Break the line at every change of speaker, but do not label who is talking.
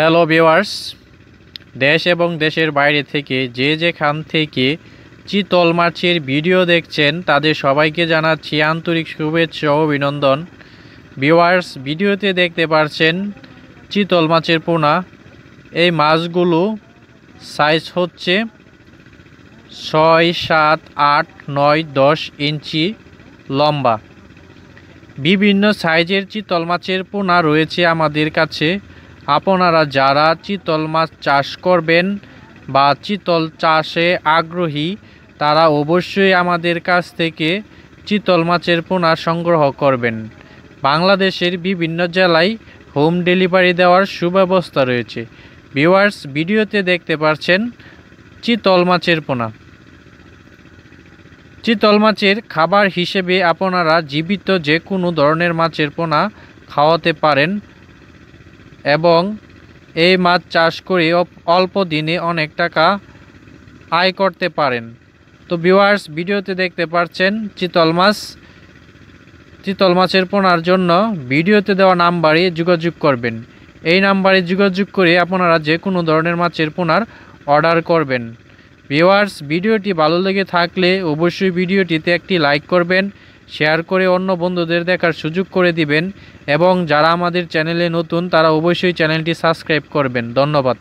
hello viewers দেশ এবং দেশের বাইরে থেকে যে যেখান থেকে চিতল মাছের ভিডিও দেখছেন তাদের সবাইকে জানাচ্ছি আন্তরিক শুভেচ্ছা ও অভিনন্দন ভিওয়ার্স ভিডিওতে দেখতে পারছেন চিতল মাছের পোনা এই মাছগুলো সাইজ হচ্ছে ছয় সাত আট নয় দশ ইঞ্চি লম্বা বিভিন্ন সাইজের চিতল মাছের পোনা রয়েছে আমাদের কাছে আপনারা যারা চিতল মাছ চাষ করবেন বা চিতল চাষে আগ্রহী তারা অবশ্যই আমাদের কাছ থেকে চিতল মাছের পোনা সংগ্রহ করবেন বাংলাদেশের বিভিন্ন জেলায় হোম ডেলিভারি দেওয়ার সুব্যবস্থা রয়েছে ভিওয়ার্স ভিডিওতে দেখতে পাচ্ছেন চিতল মাছের পোনা চিতল মাছের খাবার হিসেবে আপনারা জীবিত যে কোনো ধরনের মাছের পোনা খাওয়াতে পারেন এবং এই মাছ চাষ করে অল্প দিনে অনেক টাকা আয় করতে পারেন তো ভিউয়ার্স ভিডিওতে দেখতে পাচ্ছেন চিতল মাছ চিতল মাছের পোনার জন্য ভিডিওতে দেওয়া নাম্বারে যোগাযোগ করবেন এই নাম্বারে যোগাযোগ করে আপনারা যে কোনো ধরনের মাছের পোনার অর্ডার করবেন ভিউয়ার্স ভিডিওটি ভালো লেগে থাকলে অবশ্যই ভিডিওটিতে একটি লাইক করবেন শেয়ার করে অন্য বন্ধুদের দেখার সুযোগ করে দিবেন এবং যারা আমাদের চ্যানেলে নতুন তারা অবশ্যই চ্যানেলটি সাবস্ক্রাইব করবেন ধন্যবাদ